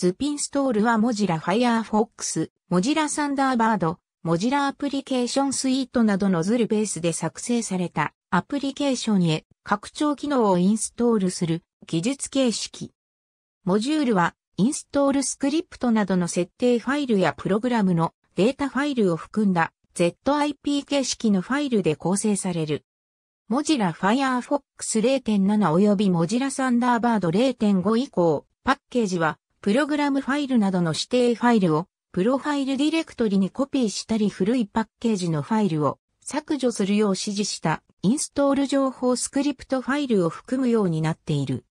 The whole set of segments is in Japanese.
ズピンストールはモジラ Firefox、モジラサンダーバード、モジラアプリケーションスイートなどのズルベースで作成されたアプリケーションへ拡張機能をインストールする技術形式。モジュールはインストールスクリプトなどの設定ファイルやプログラムのデータファイルを含んだ ZIP 形式のファイルで構成される。モジラ Firefox 0.7及びモジラサンダーバード0.5以降、パッケージはプログラムファイルなどの指定ファイルを、プロファイルディレクトリにコピーしたり古いパッケージのファイルを削除するよう指示したインストール情報スクリプトファイルを含むようになっている。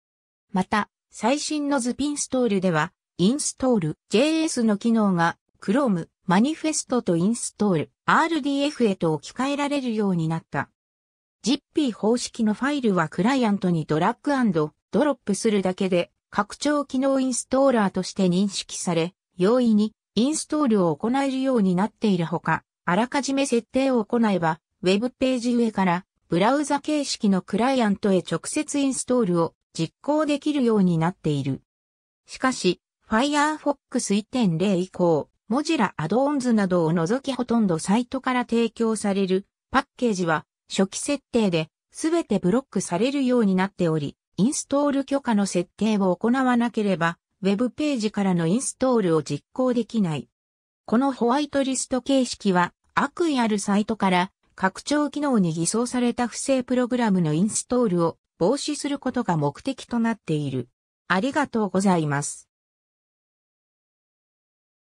また、最新のズピンストールでは、インストール JS の機能が Chrome、マニフェストとインストール RDF へと置き換えられるようになった。ZIP 方式のファイルはクライアントにドラッグドロップするだけで拡張機能インストーラーとして認識され、容易にインストールを行えるようになっているほか、あらかじめ設定を行えば、ウェブページ上からブラウザ形式のクライアントへ直接インストールを実行できるようになっている。しかし、Firefox 1.0以降、モジラアドオンズなどを除きほとんどサイトから提供されるパッケージは初期設定で全てブロックされるようになっており、インストール許可の設定を行わなければ、ウェブページからのインストールを実行できない。このホワイトリスト形式は、悪意あるサイトから拡張機能に偽装された不正プログラムのインストールを防止することが目的となっている。ありがとうございます。